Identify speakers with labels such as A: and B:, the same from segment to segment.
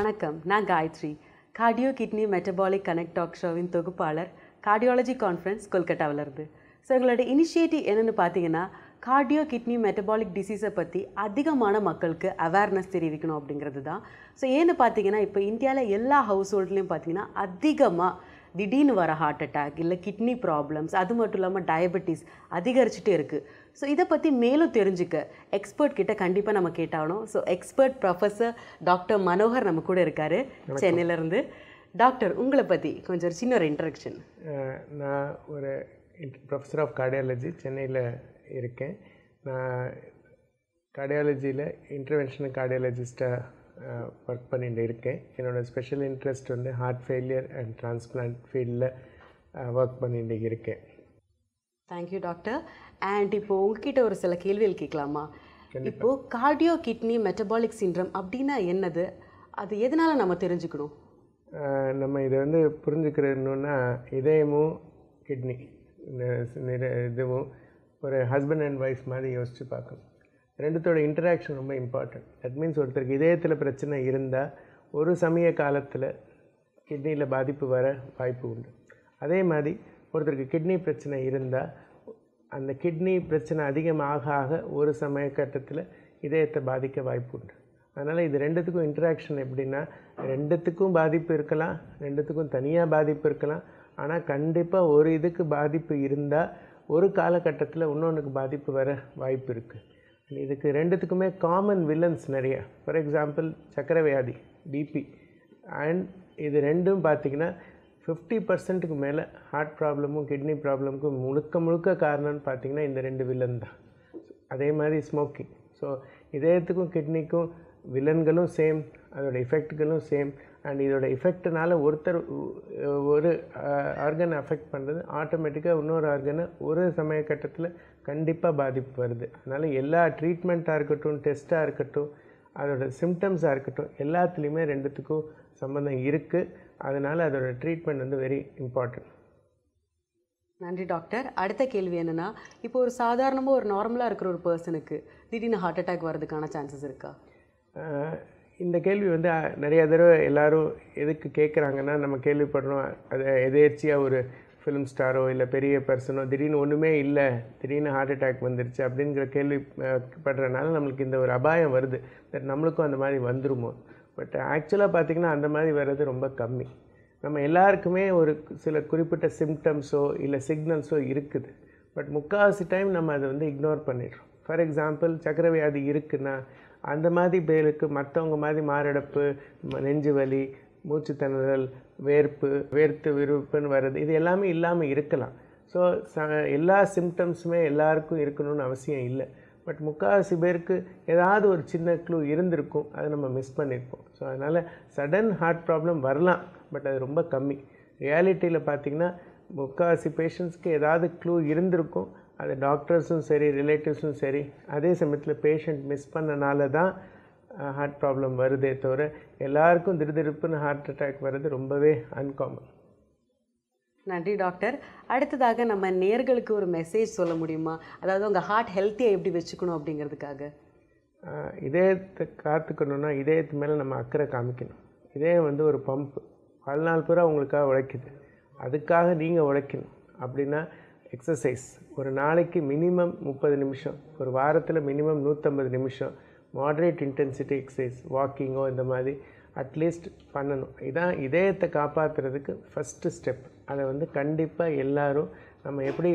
A: வணக்கம் நான் Gayathri cardio kidney metabolic connect talk ஷோவின் தொகுப்பாளர் கார்டியாலஜி கான்ஃபரன்ஸ் கொல்கட்டாவிலேருந்து ஸோ எங்களோட இனிஷியேட்டிவ் என்னென்னு பார்த்தீங்கன்னா கார்டியோ கிட்னி மெட்டபாலிக் டிசீஸை பற்றி அதிகமான மக்களுக்கு அவேர்னஸ் தெரிவிக்கணும் அப்படிங்கிறது தான் ஸோ ஏன்னு பார்த்தீங்கன்னா இப்போ இந்தியாவில் எல்லா ஹவுஸ் ஹோல்ட்லேயும் பார்த்தீங்கன்னா அதிகமாக திடீர்னு வர ஹார்ட் அட்டாக் இல்லை கிட்னி ப்ராப்ளம்ஸ் அது மட்டும் இல்லாமல் டயபெட்டிஸ் அதிகரிச்சுட்டே இருக்குது ஸோ இதை பற்றி மேலும் தெரிஞ்சுக்க எக்ஸ்பர்ட் கிட்ட கண்டிப்பாக நம்ம கேட்டாலும் so expert professor doctor Manohar நம்ம கூட இருக்கார் சென்னையிலேருந்து டாக்டர் உங்களை பற்றி கொஞ்சம் ஒரு சின்ன ஒரு இன்ட்ரடக்ஷன்
B: நான் ஒரு ப்ரொஃபஸர் ஆஃப் கார்டியாலஜி சென்னையில் இருக்கேன் நான் கார்டியாலஜியில் இன்டர்வென்ஷனல் கார்டியாலஜிஸ்ட்டாக ஒர்க் பண்ணிட்டு இருக்கேன் என்னோடய ஸ்பெஷல் இன்ட்ரெஸ்ட் வந்து ஹார்ட் ஃபெயிலியர் அண்ட் டிரான்ஸ்பிளான்ட் ஃபீல்டில் ஒர்க் பண்ணிட்டு இருக்கேன்
A: தேங்க்யூ டாக்டர் அண்ட் இப்போது உங்ககிட்ட ஒரு சில கேள்விகள் கேட்கலாமா இப்போது கார்டியோ கிட்னி மெட்டபாலிக் சின்ரம் அப்படின்னா என்னது அது எதனால் நம்ம தெரிஞ்சுக்கணும்
B: நம்ம இதை வந்து புரிஞ்சுக்கிறோன்னா இதயமும் கிட்னி இதுவும் ஒரு ஹஸ்பண்ட் அண்ட் ஒய்ஃப் மாதிரி யோசித்து பார்க்கணும் ரெண்டுத்தோட இன்டராக்ஷன் ரொம்ப இம்பார்ட்டன்ட் தட் மீன்ஸ் ஒருத்தருக்கு இதயத்தில் பிரச்சனை இருந்தால் ஒரு சமய காலத்தில் கிட்னியில் பாதிப்பு வர வாய்ப்பு உண்டு அதே மாதிரி ஒருத்தருக்கு கிட்னி பிரச்சனை இருந்தால் அந்த கிட்னி பிரச்சனை அதிகமாக ஆக ஒரு சமய கட்டத்தில் இதயத்தை பாதிக்க வாய்ப்பு உண்டு அதனால் இது ரெண்டுத்துக்கும் இன்ட்ராக்ஷன் எப்படின்னா ரெண்டுத்துக்கும் பாதிப்பு இருக்கலாம் ரெண்டுத்துக்கும் தனியாக பாதிப்பு இருக்கலாம் ஆனால் கண்டிப்பாக ஒரு இதுக்கு பாதிப்பு இருந்தால் ஒரு காலகட்டத்தில் இன்னொன்றுக்கு பாதிப்பு வர வாய்ப்பு இருக்குது இதுக்கு ரெண்டுத்துக்குமே காமன் வில்லன்ஸ் நிறையா ஃபார் எக்ஸாம்பிள் சக்கரவியாதி பிபி அண்ட் இது ரெண்டும் பார்த்திங்கன்னா ஃபிஃப்டி பர்சன்ட்டுக்கு மேலே ஹார்ட் ப்ராப்ளமும் கிட்னி ப்ராப்ளமுக்கும் முழுக்க முழுக்க காரணம்னு பார்த்தீங்கன்னா இந்த ரெண்டு வில்லன் தான் அதே மாதிரி ஸ்மோக்கிங் ஸோ இதயத்துக்கும் கிட்னிக்கும் வில்லன்களும் சேம் அதோட எஃபெக்ட்களும் சேம் அண்ட் இதோட எஃபெக்ட்னால ஒருத்தர் ஒரு ஆர்கனை அஃபெக்ட் பண்ணுறது ஆட்டோமேட்டிக்காக இன்னொரு ஆர்கனை ஒரு சமய கட்டத்தில் கண்டிப்பாக பாதிப்பு வருது அதனால் எல்லா ட்ரீட்மெண்ட்டாக இருக்கட்டும் டெஸ்ட்டாக இருக்கட்டும் அதோட சிம்டம்ஸாக இருக்கட்டும் எல்லாத்துலேயுமே ரெண்டுத்துக்கும் சம்மந்தம் இருக்குது அதனால் அதோடய ட்ரீட்மெண்ட் வந்து வெரி இம்பார்ட்டன்ட்
A: நன்றி டாக்டர் அடுத்த கேள்வி என்னென்னா இப்போ ஒரு சாதாரணமாக ஒரு நார்மலாக இருக்கிற ஒரு பர்சனுக்கு திடீர்னு ஹார்ட் அட்டாக் வர்றதுக்கான சான்சஸ் இருக்கா
B: இந்த கேள்வி வந்து நிறைய தடவை எல்லோரும் எதுக்கு கேட்குறாங்கன்னா நம்ம கேள்விப்படுறோம் அது எதேர்ச்சியாக ஒரு ஃபிலிம் ஸ்டாரோ இல்லை பெரிய பர்சனோ திடீர்னு ஒன்றுமே இல்லை திடீர்னு ஹார்ட் அட்டாக் வந்துருச்சு அப்படிங்கிற கேள்விப்படுறதுனால நம்மளுக்கு இந்த ஒரு அபாயம் வருது தட் நம்மளுக்கும் அந்த மாதிரி வந்துருமோ பட் ஆக்சுவலாக பார்த்திங்கன்னா அந்த மாதிரி வர்றது ரொம்ப கம்மி நம்ம எல்லாருக்குமே ஒரு சில குறிப்பிட்ட சிம்டம்ஸோ இல்லை சிக்னல்ஸோ இருக்குது பட் முக்கால்வாசி டைம் நம்ம அதை வந்து இக்னோர் பண்ணிடுறோம் ஃபார் எக்ஸாம்பிள் சக்கரவியாதி இருக்குன்னா அந்த மாதிரி பேருக்கு மற்றவங்க மாதிரி மாரடைப்பு நெஞ்சு வலி மூச்சு திணறல் வேர்ப்பு வேர்த்து விருப்புன்னு வர்றது இது எல்லாமே இல்லாமல் இருக்கலாம் ஸோ எல்லா சிம்டம்ஸுமே எல்லாருக்கும் இருக்கணும்னு அவசியம் இல்லை பட் முக்கால்வாசி பேருக்கு ஏதாவது ஒரு சின்ன க்ளூ இருந்திருக்கும் அதை நம்ம மிஸ் பண்ணியிருப்போம் ஸோ அதனால் சடன் ஹார்ட் ப்ராப்ளம் வரலாம் பட் அது ரொம்ப கம்மி ரியாலிட்டியில் பார்த்திங்கன்னா முக்கால்வாசி பேஷண்ட்ஸ்க்கு ஏதாவது க்ளூ இருந்திருக்கும் அது டாக்டர்ஸும் சரி ரிலேட்டிவ்ஸும் சரி அதே சமயத்தில் பேஷண்ட் மிஸ் பண்ணனால தான் ஹார்ட் ப்ராப்ளம் வருதே தவிர எல்லாருக்கும் திருதிருப்புன்னு ஹார்ட் அட்டாக் வர்றது ரொம்பவே அன்காமன்
A: நன்றி டாக்டர் அடுத்ததாக நம்ம நேர்களுக்கு ஒரு மெசேஜ் சொல்ல முடியுமா அதாவது உங்கள் ஹார்ட் ஹெல்த்தியாக எப்படி வச்சுக்கணும் அப்படிங்கிறதுக்காக
B: இதயத்தை காத்துக்கணும்னா இதயத்து மேலே நம்ம அக்கறை காமிக்கணும் இதயம் வந்து ஒரு பம்ப்பு பதினாலு பூரா உங்களுக்காக உழைக்குது அதுக்காக நீங்கள் உழைக்கணும் அப்படின்னா எக்ஸசைஸ் ஒரு நாளைக்கு மினிமம் முப்பது நிமிஷம் ஒரு வாரத்தில் மினிமம் நூற்றம்பது நிமிஷம் மாட்ரேட் இன்டென்சிட்டி எக்ஸசைஸ் வாக்கிங்கோ இந்த மாதிரி அட்லீஸ்ட் பண்ணணும் இதான் இதயத்தை காப்பாற்றுறதுக்கு ஃபஸ்ட்டு ஸ்டெப் அதை வந்து கண்டிப்பாக எல்லோரும் நம்ம எப்படி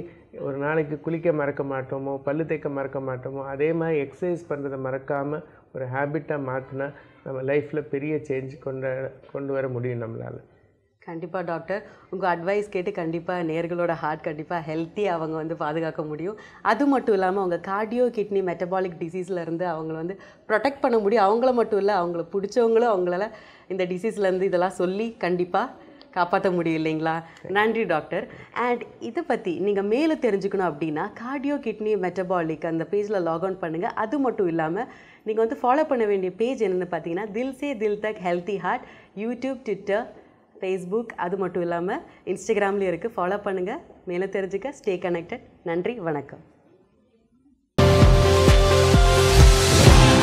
B: ஒரு நாளைக்கு குளிக்க மறக்க மாட்டோமோ பல்லு தேய்க்க மறக்க மாட்டோமோ அதே மாதிரி எக்ஸசைஸ் பண்ணுறதை மறக்காமல் ஒரு ஹேபிட்டாக மாற்றினா நம்ம லைஃப்பில் பெரிய சேஞ்ச் கொண்டு கொண்டு வர முடியும் நம்மளால்
A: கண்டிப்பாக டாக்டர் உங்கள் அட்வைஸ் கேட்டு கண்டிப்பாக நேர்களோட ஹார்ட் கண்டிப்பாக ஹெல்த்தி அவங்க வந்து பாதுகாக்க முடியும் அது மட்டும் இல்லாமல் அவங்க கார்டியோ கிட்னி மெட்டபாலிக் டிசீஸ்லேருந்து அவங்கள வந்து ப்ரொடெக்ட் பண்ண முடியும் அவங்கள மட்டும் இல்லை அவங்கள பிடிச்சவங்களும் அவங்களால இந்த டிசீஸ்லேருந்து இதெல்லாம் சொல்லி கண்டிப்பாக காப்பாற்ற முடியும் இல்லைங்களா நன்றி டாக்டர் அண்ட் இதை பற்றி நீங்கள் மேலே தெரிஞ்சுக்கணும் அப்படின்னா கார்டியோ கிட்னி மெட்டபாலிக் அந்த பேஜில் லாக்அவுட் பண்ணுங்கள் அது மட்டும் இல்லாமல் நீங்கள் வந்து ஃபாலோ பண்ண வேண்டிய பேஜ் என்னென்னு பார்த்தீங்கன்னா தில்சே தில் தக் healthy heart YouTube Twitter Facebook அது மட்டும் இல்லாமல் இன்ஸ்டாகிராம்லேயும் இருக்குது ஃபாலோ பண்ணுங்கள் மேலே தெரிஞ்சுக்க ஸ்டே கனெக்டட் நன்றி வணக்கம்